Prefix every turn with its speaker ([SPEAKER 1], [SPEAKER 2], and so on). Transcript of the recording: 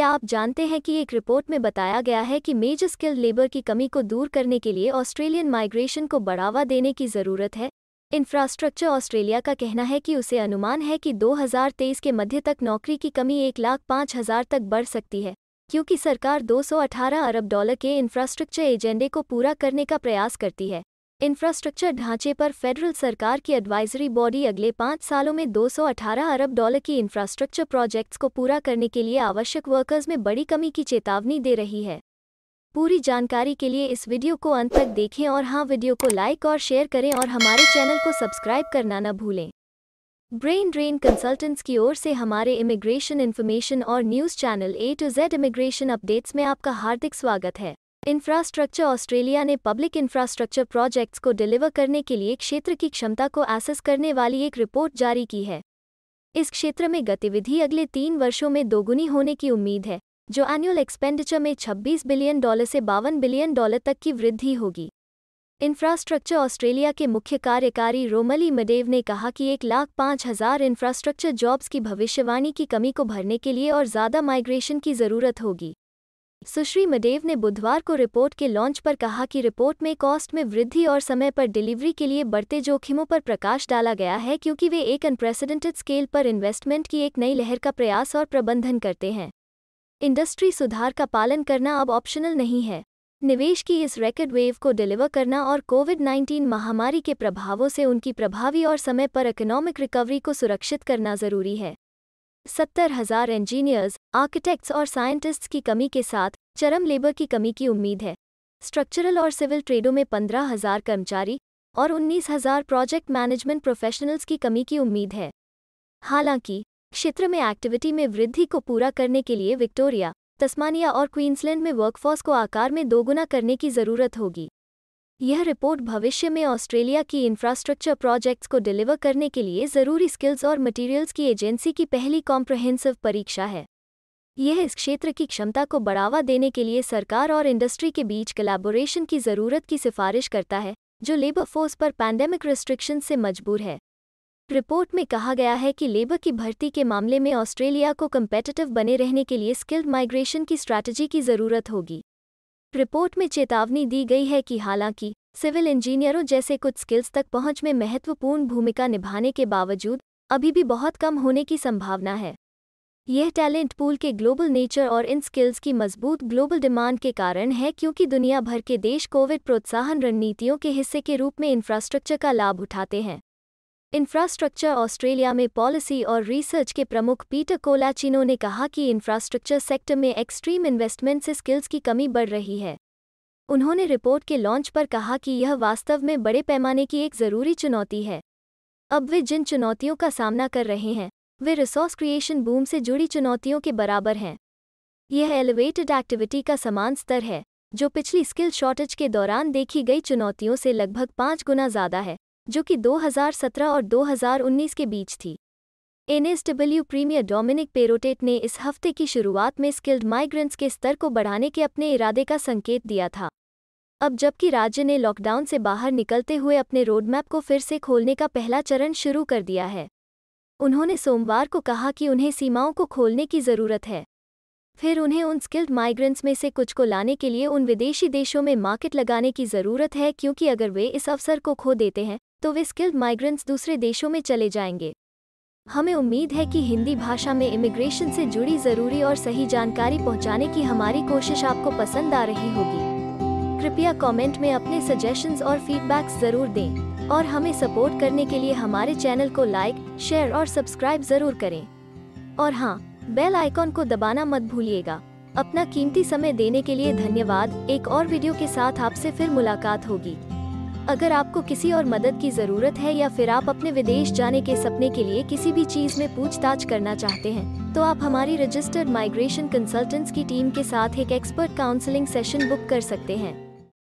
[SPEAKER 1] क्या आप जानते हैं कि एक रिपोर्ट में बताया गया है कि मेजर स्किल्ड लेबर की कमी को दूर करने के लिए ऑस्ट्रेलियन माइग्रेशन को बढ़ावा देने की ज़रूरत है इंफ्रास्ट्रक्चर ऑस्ट्रेलिया का कहना है कि उसे अनुमान है कि 2023 के मध्य तक नौकरी की कमी एक लाख पाँच हज़ार तक बढ़ सकती है क्योंकि सरकार 218 अरब डॉलर के इंफ्रास्ट्रक्चर एजेंडे को पूरा करने का प्रयास करती है इंफ्रास्ट्रक्चर ढांचे पर फेडरल सरकार की एडवाइजरी बॉडी अगले पाँच सालों में 218 अरब डॉलर की इंफ्रास्ट्रक्चर प्रोजेक्ट्स को पूरा करने के लिए आवश्यक वर्कर्स में बड़ी कमी की चेतावनी दे रही है पूरी जानकारी के लिए इस वीडियो को अंत तक देखें और हाँ वीडियो को लाइक और शेयर करें और हमारे चैनल को सब्सक्राइब करना न भूलें ब्रेन ड्रेन कंसल्टेंट्स की ओर से हमारे इमिग्रेशन इन्फॉर्मेशन और news channel A to Z immigration updates में आपका हार्दिक स्वागत है इंफ्रास्ट्रक्चर ऑस्ट्रेलिया ने पब्लिक इंफ्रास्ट्रक्चर प्रोजेक्ट्स को डिलीवर करने के लिए क्षेत्र की क्षमता को एसेस करने वाली एक रिपोर्ट जारी की है इस क्षेत्र में गतिविधि अगले तीन वर्षों में दोगुनी होने की उम्मीद है जो एनुअल एक्सपेंडिचर में 26 बिलियन डॉलर से बावन बिलियन डॉलर तक की वृद्धि होगी इंफ्रास्ट्रक्चर ऑस्ट्रेलिया के मुख्य कार्यकारी रोमली मडेव ने कहा कि एक लाख पाँच हजार इंफ्रास्ट्रक्चर जॉब्स की भविष्यवाणी की कमी को भरने के लिए और ज़्यादा माइग्रेशन की ज़रूरत होगी सुश्री मडेव ने बुधवार को रिपोर्ट के लॉन्च पर कहा कि रिपोर्ट में कॉस्ट में वृद्धि और समय पर डिलीवरी के लिए बढ़ते जोखिमों पर प्रकाश डाला गया है क्योंकि वे एक अनप्रेसिडेंटेड स्केल पर इन्वेस्टमेंट की एक नई लहर का प्रयास और प्रबंधन करते हैं इंडस्ट्री सुधार का पालन करना अब ऑप्शनल नहीं है निवेश की इस रैकेट वेव को डिलीवर करना और कोविड 19 महामारी के प्रभावों से उनकी प्रभावी और समय पर इकोनॉमिक रिकवरी को सुरक्षित करना जरूरी है सत्तर हजार इंजीनियर्स आर्किटेक्ट्स और साइंटिस्ट्स की कमी के साथ चरम लेबर की कमी की उम्मीद है स्ट्रक्चरल और सिविल ट्रेडों में पंद्रह हजार कर्मचारी और उन्नीस हजार प्रोजेक्ट मैनेजमेंट प्रोफेशनल्स की कमी की उम्मीद है हालांकि क्षेत्र में एक्टिविटी में वृद्धि को पूरा करने के लिए विक्टोरिया तस्मानिया और क्वींसलैंड में वर्कफोर्स को आकार में दोगुना करने की जरूरत होगी यह रिपोर्ट भविष्य में ऑस्ट्रेलिया की इंफ्रास्ट्रक्चर प्रोजेक्ट्स को डिलीवर करने के लिए ज़रूरी स्किल्स और मटेरियल्स की एजेंसी की पहली कॉम्प्रहेंसिव परीक्षा है यह इस क्षेत्र की क्षमता को बढ़ावा देने के लिए सरकार और इंडस्ट्री के बीच कलेबोरेशन की ज़रूरत की सिफारिश करता है जो लेबर फोर्स पर पैंडेमिक रिस्ट्रिक्शन से मजबूर है रिपोर्ट में कहा गया है कि लेबर की भर्ती के मामले में ऑस्ट्रेलिया को कम्पेटिटिव बने रहने के लिए स्किल्ड माइग्रेशन की स्ट्रैटेजी की ज़रूरत होगी रिपोर्ट में चेतावनी दी गई है कि हालांकि सिविल इंजीनियरों जैसे कुछ स्किल्स तक पहुंच में महत्वपूर्ण भूमिका निभाने के बावजूद अभी भी बहुत कम होने की संभावना है यह टैलेंट पूल के ग्लोबल नेचर और इन स्किल्स की मजबूत ग्लोबल डिमांड के कारण है क्योंकि दुनिया भर के देश कोविड प्रोत्साहन रणनीतियों के हिस्से के रूप में इंफ्रास्ट्रक्चर का लाभ उठाते हैं इंफ्रास्ट्रक्चर ऑस्ट्रेलिया में पॉलिसी और रिसर्च के प्रमुख पीटर कोलाचिनो ने कहा कि इंफ्रास्ट्रक्चर सेक्टर में एक्सट्रीम इन्वेस्टमेंट से स्किल्स की कमी बढ़ रही है उन्होंने रिपोर्ट के लॉन्च पर कहा कि यह वास्तव में बड़े पैमाने की एक ज़रूरी चुनौती है अब वे जिन चुनौतियों का सामना कर रहे हैं वे रिसोर्स क्रिएशन बूम से जुड़ी चुनौतियों के बराबर हैं यह एलिवेटेड एक्टिविटी का समान स्तर है जो पिछली स्किल शॉर्टेज के दौरान देखी गई चुनौतियों से लगभग पाँच गुना ज़्यादा है जो कि 2017 और 2019 के बीच थी एनएसडब्ल्यू प्रीमियर डोमिनिक पेरोटेट ने इस हफ्ते की शुरुआत में स्किल्ड माइग्रेंट्स के स्तर को बढ़ाने के अपने इरादे का संकेत दिया था अब जबकि राज्य ने लॉकडाउन से बाहर निकलते हुए अपने रोडमैप को फिर से खोलने का पहला चरण शुरू कर दिया है उन्होंने सोमवार को कहा कि उन्हें सीमाओं को खोलने की ज़रूरत है फिर उन्हें उन स्किल्ड माइग्रेंट्स में से कुछ को लाने के लिए उन विदेशी देशों में मार्केट लगाने की ज़रूरत है क्योंकि अगर वे इस अवसर को खो देते हैं तो वे स्किल्ड माइग्रेंट्स दूसरे देशों में चले जाएंगे हमें उम्मीद है कि हिंदी भाषा में इमिग्रेशन से जुड़ी ज़रूरी और सही जानकारी पहुंचाने की हमारी कोशिश आपको पसंद आ रही होगी कृपया कमेंट में अपने सजेशंस और फीडबैक्स ज़रूर दें और हमें सपोर्ट करने के लिए हमारे चैनल को लाइक शेयर और सब्सक्राइब ज़रूर करें और हाँ बेल आइकॉन को दबाना मत भूलिएगा अपना कीमती समय देने के लिए धन्यवाद एक और वीडियो के साथ आपसे फिर मुलाकात होगी अगर आपको किसी और मदद की ज़रूरत है या फिर आप अपने विदेश जाने के सपने के लिए किसी भी चीज़ में पूछताछ करना चाहते हैं तो आप हमारी रजिस्टर्ड माइग्रेशन कंसल्टेंट्स की टीम के साथ एक एक्सपर्ट काउंसलिंग सेशन बुक कर सकते हैं